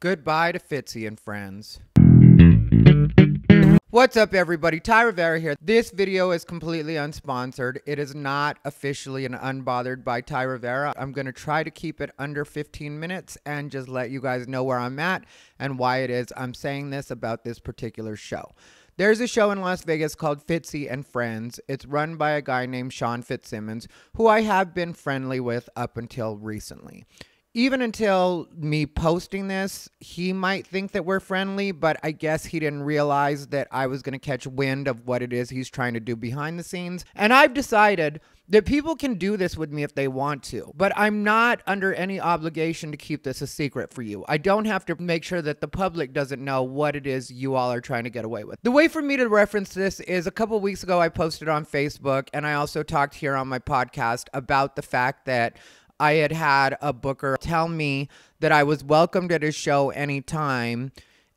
Goodbye to Fitzy and friends. What's up everybody, Ty Rivera here. This video is completely unsponsored. It is not officially an unbothered by Ty Rivera. I'm gonna try to keep it under 15 minutes and just let you guys know where I'm at and why it is I'm saying this about this particular show. There's a show in Las Vegas called Fitzy and Friends. It's run by a guy named Sean Fitzsimmons, who I have been friendly with up until recently even until me posting this, he might think that we're friendly, but I guess he didn't realize that I was going to catch wind of what it is he's trying to do behind the scenes. And I've decided that people can do this with me if they want to, but I'm not under any obligation to keep this a secret for you. I don't have to make sure that the public doesn't know what it is you all are trying to get away with. The way for me to reference this is a couple weeks ago, I posted on Facebook and I also talked here on my podcast about the fact that I had had a booker tell me that I was welcomed at his show anytime,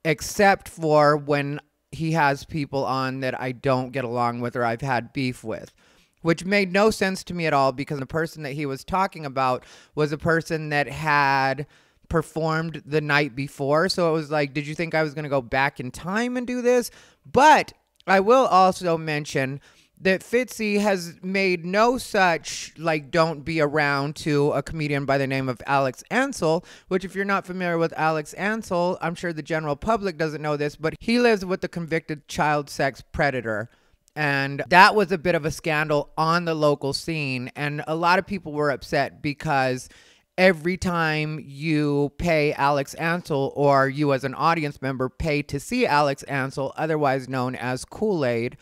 except for when he has people on that I don't get along with or I've had beef with, which made no sense to me at all because the person that he was talking about was a person that had performed the night before. So it was like, did you think I was going to go back in time and do this? But I will also mention that Fitzy has made no such like don't be around to a comedian by the name of Alex Ansell, which if you're not familiar with Alex Ansell, I'm sure the general public doesn't know this, but he lives with a convicted child sex predator. And that was a bit of a scandal on the local scene. And a lot of people were upset because every time you pay Alex Ansell or you as an audience member pay to see Alex Ansell, otherwise known as Kool Aid,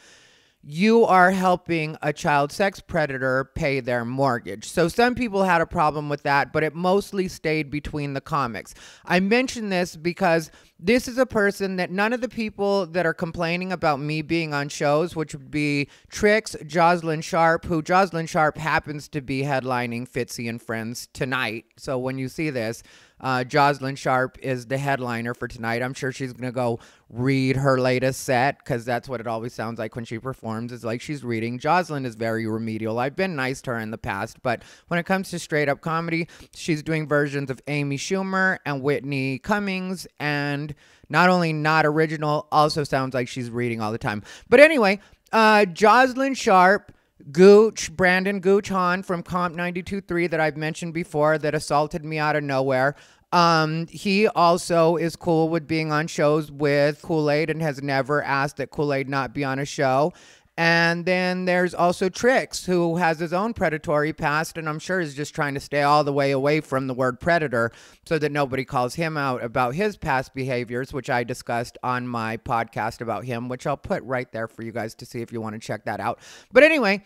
you are helping a child sex predator pay their mortgage. So some people had a problem with that, but it mostly stayed between the comics. I mention this because this is a person that none of the people that are complaining about me being on shows, which would be Trix, Jocelyn Sharp, who Jocelyn Sharp happens to be headlining Fitzy and Friends tonight. So when you see this, uh, Jocelyn Sharp is the headliner for tonight. I'm sure she's going to go read her latest set because that's what it always sounds like when she performs. It's like she's reading. Jocelyn is very remedial. I've been nice to her in the past, but when it comes to straight up comedy, she's doing versions of Amy Schumer and Whitney Cummings and not only not original, also sounds like she's reading all the time. But anyway, uh, Jocelyn Sharp Gooch, Brandon Gooch Han from Comp 92.3 that I've mentioned before that assaulted me out of nowhere. Um, he also is cool with being on shows with Kool Aid and has never asked that Kool Aid not be on a show. And then there's also Trix, who has his own predatory past, and I'm sure is just trying to stay all the way away from the word predator so that nobody calls him out about his past behaviors, which I discussed on my podcast about him, which I'll put right there for you guys to see if you want to check that out. But anyway,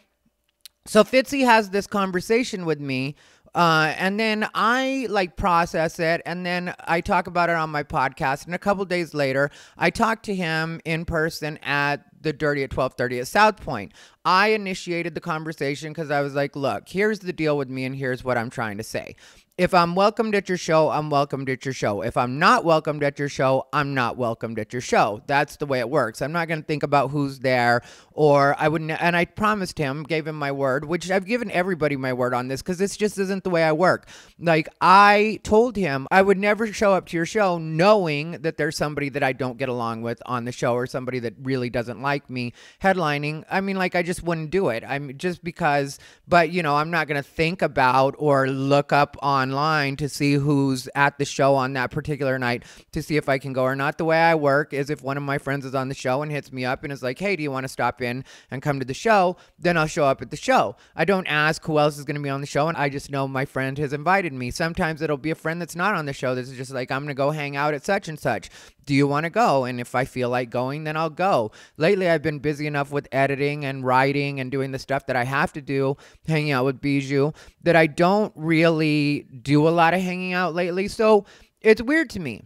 so Fitzy has this conversation with me. Uh, and then I like process it, and then I talk about it on my podcast. And a couple days later, I talk to him in person at the dirty at 1230 at South Point. I initiated the conversation because I was like, look, here's the deal with me and here's what I'm trying to say. If I'm welcomed at your show, I'm welcomed at your show. If I'm not welcomed at your show, I'm not welcomed at your show. That's the way it works. I'm not going to think about who's there or I wouldn't. And I promised him, gave him my word, which I've given everybody my word on this because this just isn't the way I work. Like I told him I would never show up to your show knowing that there's somebody that I don't get along with on the show or somebody that really doesn't like like me headlining, I mean, like, I just wouldn't do it. I'm just because, but you know, I'm not going to think about or look up online to see who's at the show on that particular night to see if I can go or not. The way I work is if one of my friends is on the show and hits me up and is like, hey, do you want to stop in and come to the show? Then I'll show up at the show. I don't ask who else is going to be on the show, and I just know my friend has invited me. Sometimes it'll be a friend that's not on the show that's just like, I'm going to go hang out at such and such do you want to go? And if I feel like going, then I'll go. Lately, I've been busy enough with editing and writing and doing the stuff that I have to do, hanging out with Bijou, that I don't really do a lot of hanging out lately. So it's weird to me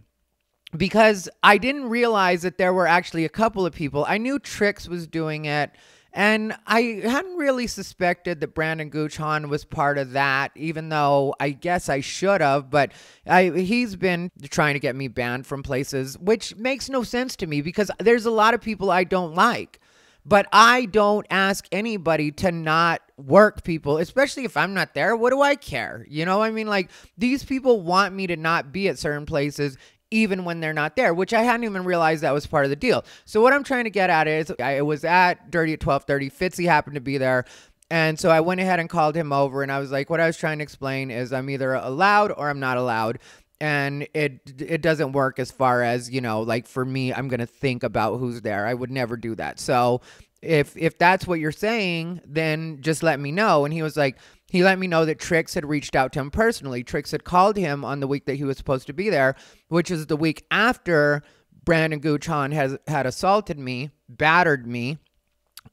because I didn't realize that there were actually a couple of people. I knew Trix was doing it. And I hadn't really suspected that Brandon Guchon was part of that, even though I guess I should have. But I, he's been trying to get me banned from places, which makes no sense to me because there's a lot of people I don't like. But I don't ask anybody to not work people, especially if I'm not there. What do I care? You know, I mean, like these people want me to not be at certain places, even when they're not there, which I hadn't even realized that was part of the deal. So what I'm trying to get at is I was at Dirty at 12:30. Fitzy happened to be there. And so I went ahead and called him over and I was like, what I was trying to explain is I'm either allowed or I'm not allowed. And it it doesn't work as far as, you know, like for me, I'm gonna think about who's there. I would never do that. So if if that's what you're saying, then just let me know. And he was like, he let me know that Trix had reached out to him personally. Trix had called him on the week that he was supposed to be there, which is the week after Brandon Guchan has had assaulted me, battered me.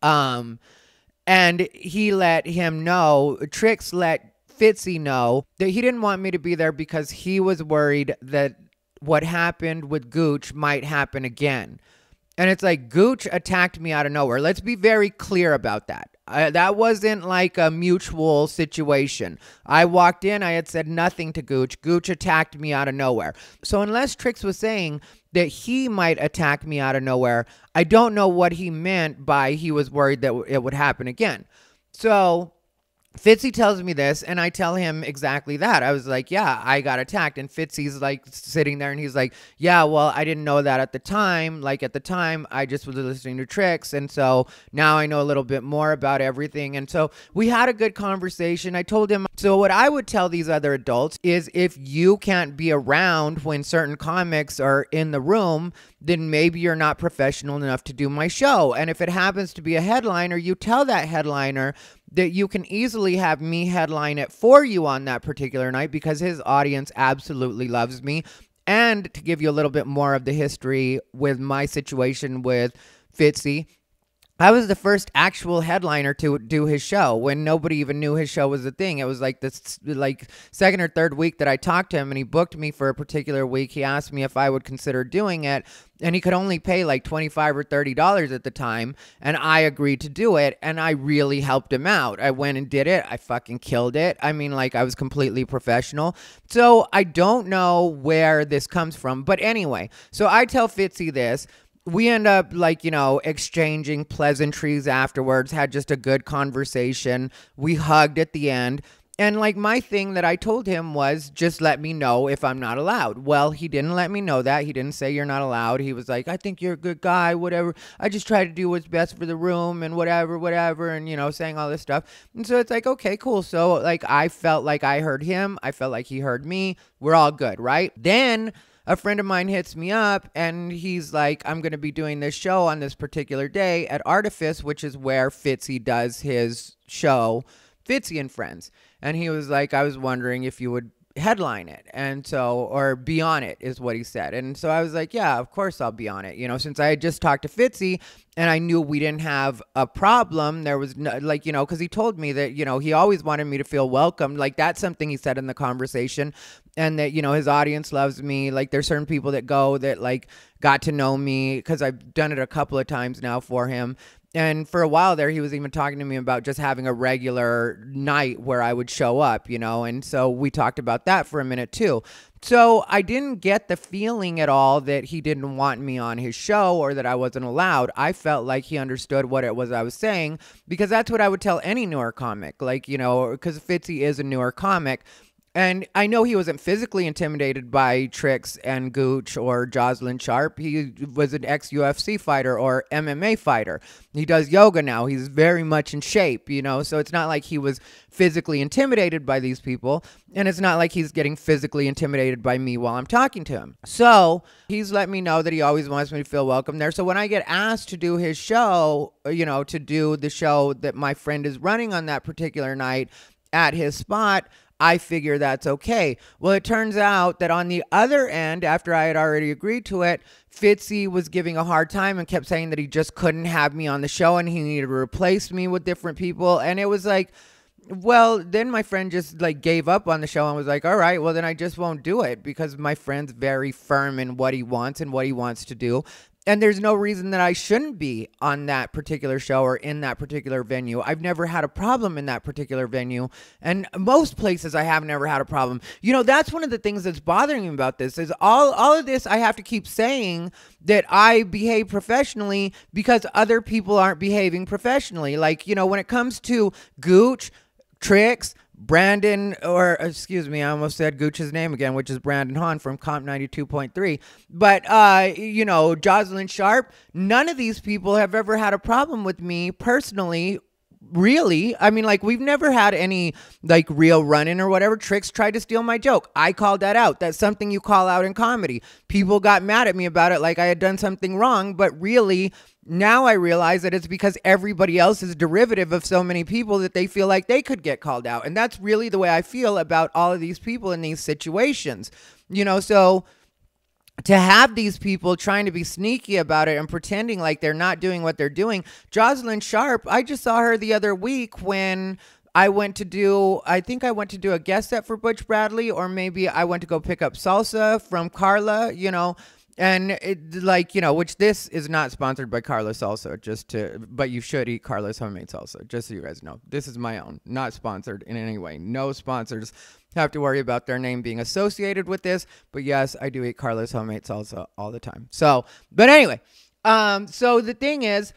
Um, and he let him know, Trix let Fitzy know that he didn't want me to be there because he was worried that what happened with Gooch might happen again. And it's like Gooch attacked me out of nowhere. Let's be very clear about that. I, that wasn't like a mutual situation. I walked in, I had said nothing to Gooch. Gooch attacked me out of nowhere. So, unless Trix was saying that he might attack me out of nowhere, I don't know what he meant by he was worried that it would happen again. So, Fitzy tells me this, and I tell him exactly that. I was like, Yeah, I got attacked. And Fitzy's like sitting there and he's like, Yeah, well, I didn't know that at the time. Like, at the time, I just was listening to tricks. And so now I know a little bit more about everything. And so we had a good conversation. I told him, So, what I would tell these other adults is if you can't be around when certain comics are in the room, then maybe you're not professional enough to do my show. And if it happens to be a headliner, you tell that headliner that you can easily have me headline it for you on that particular night because his audience absolutely loves me. And to give you a little bit more of the history with my situation with Fitzy, I was the first actual headliner to do his show when nobody even knew his show was a thing. It was like this, like second or third week that I talked to him, and he booked me for a particular week. He asked me if I would consider doing it, and he could only pay like twenty five or thirty dollars at the time, and I agreed to do it, and I really helped him out. I went and did it. I fucking killed it. I mean, like I was completely professional. So I don't know where this comes from, but anyway, so I tell Fitzy this we end up like you know exchanging pleasantries afterwards had just a good conversation we hugged at the end and like my thing that I told him was just let me know if I'm not allowed. Well, he didn't let me know that. He didn't say you're not allowed. He was like, I think you're a good guy, whatever. I just try to do what's best for the room and whatever, whatever, and you know, saying all this stuff. And so it's like, okay, cool. So like I felt like I heard him. I felt like he heard me. We're all good, right? Then a friend of mine hits me up and he's like, I'm going to be doing this show on this particular day at Artifice, which is where Fitzy does his show, Fitzy and Friends. And he was like, I was wondering if you would headline it and so or be on it is what he said and so i was like yeah of course i'll be on it you know since i had just talked to fitzy and i knew we didn't have a problem there was no like you know because he told me that you know he always wanted me to feel welcome like that's something he said in the conversation and that you know his audience loves me like there's certain people that go that like got to know me because i've done it a couple of times now for him and for a while there he was even talking to me about just having a regular night where i would show up you know and so we talked about that for a minute too so i didn't get the feeling at all that he didn't want me on his show or that i wasn't allowed i felt like he understood what it was i was saying because that's what i would tell any newer comic like you know because fitzy is a newer comic and I know he wasn't physically intimidated by Tricks and Gooch or Jocelyn Sharp. He was an ex UFC fighter or MMA fighter. He does yoga now. He's very much in shape, you know? So it's not like he was physically intimidated by these people. And it's not like he's getting physically intimidated by me while I'm talking to him. So he's let me know that he always wants me to feel welcome there. So when I get asked to do his show, uh, you know, to do the show that my friend is running on that particular night at his spot, I figure that's okay. Well, it turns out that on the other end, after I had already agreed to it, Fitzy was giving a hard time and kept saying that he just couldn't have me on the show and he needed to replace me with different people. And it was like, well, then my friend just like gave up on the show and was like, all right, well, then I just won't do it because my friend's very firm in what he wants and what he wants to do. And there's no reason that I shouldn't be on that particular show or in that particular venue. I've never had a problem in that particular venue. And most places I have never had a problem. You know, that's one of the things that's bothering me about this is all all of this I have to keep saying that I behave professionally because other people aren't behaving professionally. Like, you know, when it comes to Gooch, Tricks, Brandon, or excuse me, I almost said Gucci's name again, which is Brandon Hahn from Comp 92.3. But, uh, you know, Jocelyn Sharp, none of these people have ever had a problem with me personally. Really? I mean, like, we've never had any, like, real run in or whatever. Tricks tried to steal my joke. I called that out. That's something you call out in comedy. People got mad at me about it, like I had done something wrong, but really, now I realize that it's because everybody else is derivative of so many people that they feel like they could get called out. And that's really the way I feel about all of these people in these situations. You know, so to have these people trying to be sneaky about it and pretending like they're not doing what they're doing. Jocelyn Sharp, I just saw her the other week when I went to do, I think I went to do a guest set for Butch Bradley, or maybe I went to go pick up salsa from Carla, you know, and it, like you know which this is not sponsored by carlos also just to but you should eat carlos homemade salsa just so you guys know this is my own not sponsored in any way no sponsors have to worry about their name being associated with this but yes i do eat carlos homemade salsa all the time so but anyway um so the thing is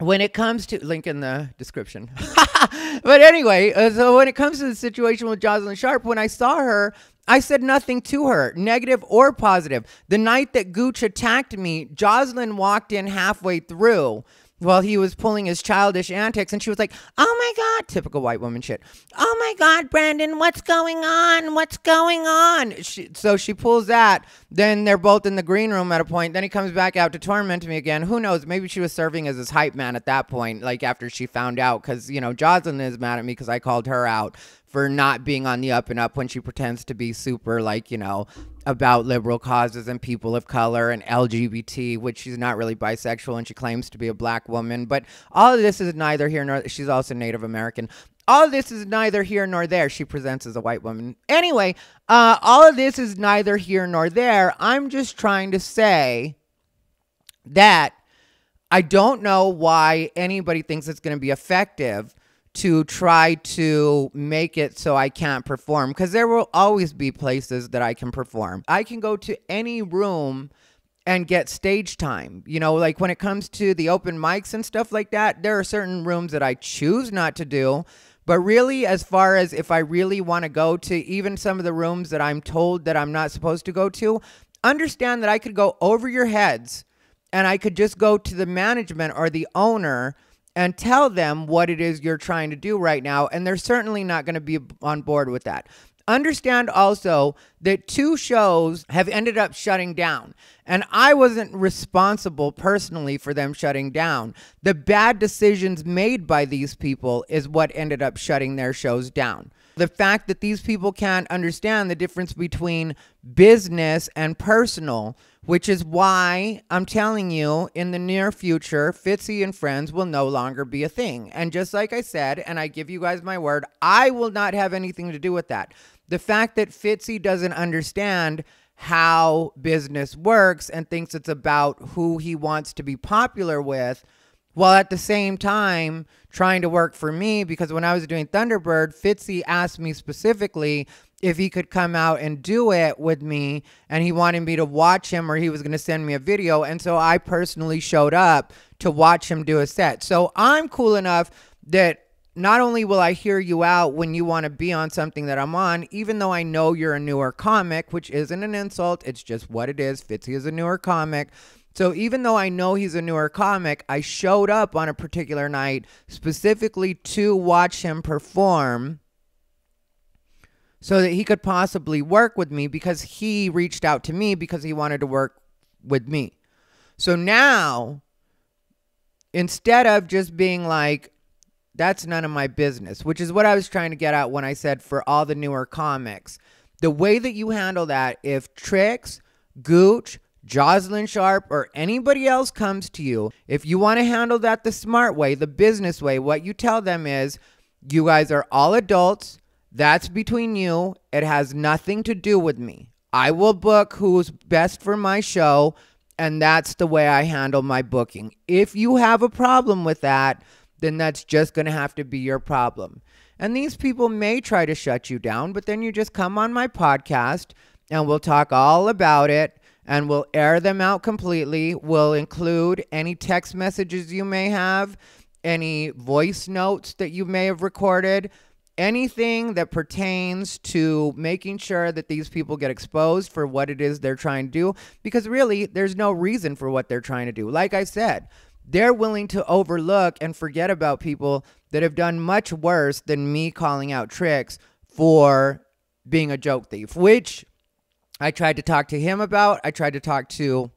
when it comes to link in the description but anyway uh, so when it comes to the situation with jocelyn sharp when i saw her I said nothing to her, negative or positive. The night that Gooch attacked me, Jocelyn walked in halfway through while he was pulling his childish antics and she was like, "Oh my god, typical white woman shit. Oh my god, Brandon, what's going on? What's going on?" She, so she pulls that, then they're both in the green room at a point. Then he comes back out to torment me again. Who knows? Maybe she was serving as his hype man at that point, like after she found out cuz you know, Jocelyn is mad at me cuz I called her out for not being on the up and up when she pretends to be super like, you know, about liberal causes and people of color and LGBT, which she's not really bisexual and she claims to be a black woman. But all of this is neither here nor she's also Native American. All of this is neither here nor there. She presents as a white woman. Anyway, uh, all of this is neither here nor there. I'm just trying to say that I don't know why anybody thinks it's going to be effective to try to make it so I can't perform because there will always be places that I can perform. I can go to any room and get stage time. You know, like when it comes to the open mics and stuff like that, there are certain rooms that I choose not to do. But really, as far as if I really want to go to even some of the rooms that I'm told that I'm not supposed to go to, understand that I could go over your heads and I could just go to the management or the owner and tell them what it is you're trying to do right now. And they're certainly not going to be on board with that. Understand also that two shows have ended up shutting down, and I wasn't responsible personally for them shutting down. The bad decisions made by these people is what ended up shutting their shows down the fact that these people can't understand the difference between business and personal, which is why I'm telling you in the near future, Fitzy and Friends will no longer be a thing. And just like I said, and I give you guys my word, I will not have anything to do with that. The fact that Fitzy doesn't understand how business works and thinks it's about who he wants to be popular with – while at the same time trying to work for me because when I was doing Thunderbird, Fitzy asked me specifically if he could come out and do it with me and he wanted me to watch him or he was going to send me a video and so I personally showed up to watch him do a set. So I'm cool enough that not only will I hear you out when you want to be on something that I'm on, even though I know you're a newer comic, which isn't an insult, it's just what it is. Fitzy is a newer comic. So even though I know he's a newer comic, I showed up on a particular night specifically to watch him perform so that he could possibly work with me because he reached out to me because he wanted to work with me. So now, instead of just being like, that's none of my business, which is what I was trying to get at when I said for all the newer comics, the way that you handle that, if Tricks, Gooch, Jocelyn Sharp, or anybody else comes to you, if you want to handle that the smart way, the business way, what you tell them is you guys are all adults. That's between you. It has nothing to do with me. I will book who's best for my show, and that's the way I handle my booking. If you have a problem with that, then that's just going to have to be your problem. And these people may try to shut you down, but then you just come on my podcast and we'll talk all about it and we'll air them out completely. We'll include any text messages you may have, any voice notes that you may have recorded, anything that pertains to making sure that these people get exposed for what it is they're trying to do, because really, there's no reason for what they're trying to do. Like I said, they're willing to overlook and forget about people that have done much worse than me calling out tricks for being a joke thief, which I tried to talk to him about. I tried to talk to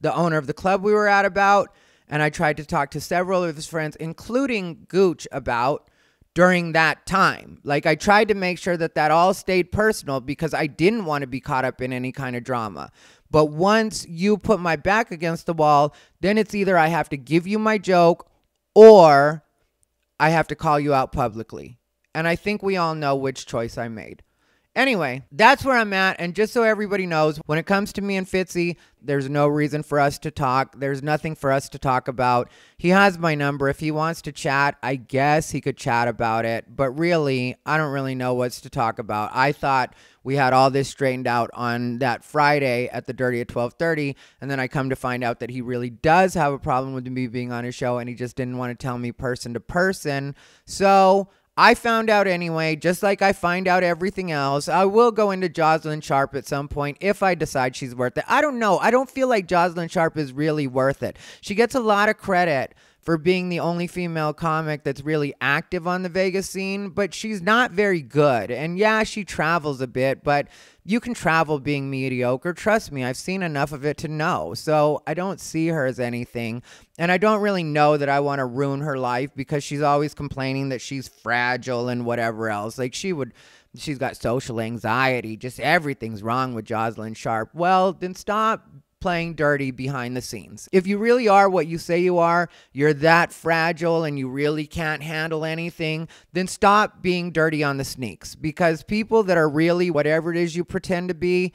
the owner of the club we were at about. And I tried to talk to several of his friends, including Gooch, about during that time. Like, I tried to make sure that that all stayed personal because I didn't want to be caught up in any kind of drama. But once you put my back against the wall, then it's either I have to give you my joke or I have to call you out publicly. And I think we all know which choice I made. Anyway, that's where I'm at. And just so everybody knows, when it comes to me and Fitzy, there's no reason for us to talk. There's nothing for us to talk about. He has my number. If he wants to chat, I guess he could chat about it. But really, I don't really know what's to talk about. I thought we had all this straightened out on that Friday at the Dirty at 12:30, and then I come to find out that he really does have a problem with me being on his show, and he just didn't want to tell me person to person. So I found out anyway, just like I find out everything else. I will go into Jocelyn Sharp at some point if I decide she's worth it. I don't know. I don't feel like Jocelyn Sharp is really worth it. She gets a lot of credit for being the only female comic that's really active on the Vegas scene, but she's not very good. And yeah, she travels a bit, but you can travel being mediocre. Trust me, I've seen enough of it to know. So I don't see her as anything. And I don't really know that I want to ruin her life because she's always complaining that she's fragile and whatever else. Like she would. She's got social anxiety. Just everything's wrong with Jocelyn Sharp. Well, then stop playing dirty behind the scenes. If you really are what you say you are, you're that fragile and you really can't handle anything, then stop being dirty on the sneaks because people that are really whatever it is you pretend to be,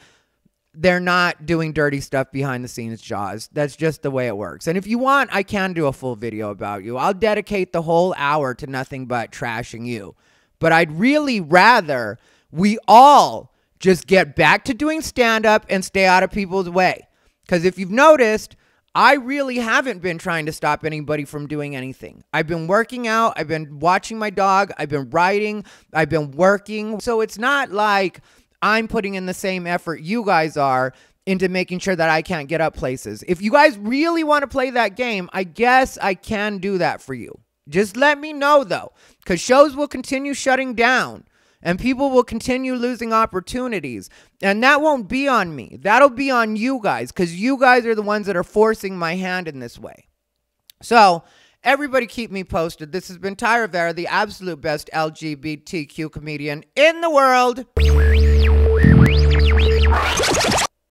they're not doing dirty stuff behind the scenes, Jaws. That's just the way it works. And if you want, I can do a full video about you. I'll dedicate the whole hour to nothing but trashing you. But I'd really rather we all just get back to doing stand up and stay out of people's way. Because if you've noticed, I really haven't been trying to stop anybody from doing anything. I've been working out, I've been watching my dog, I've been writing, I've been working. So it's not like I'm putting in the same effort you guys are into making sure that I can't get up places. If you guys really want to play that game, I guess I can do that for you. Just let me know though, because shows will continue shutting down and people will continue losing opportunities. And that won't be on me. That'll be on you guys because you guys are the ones that are forcing my hand in this way. So, everybody keep me posted. This has been Tyra Vera, the absolute best LGBTQ comedian in the world.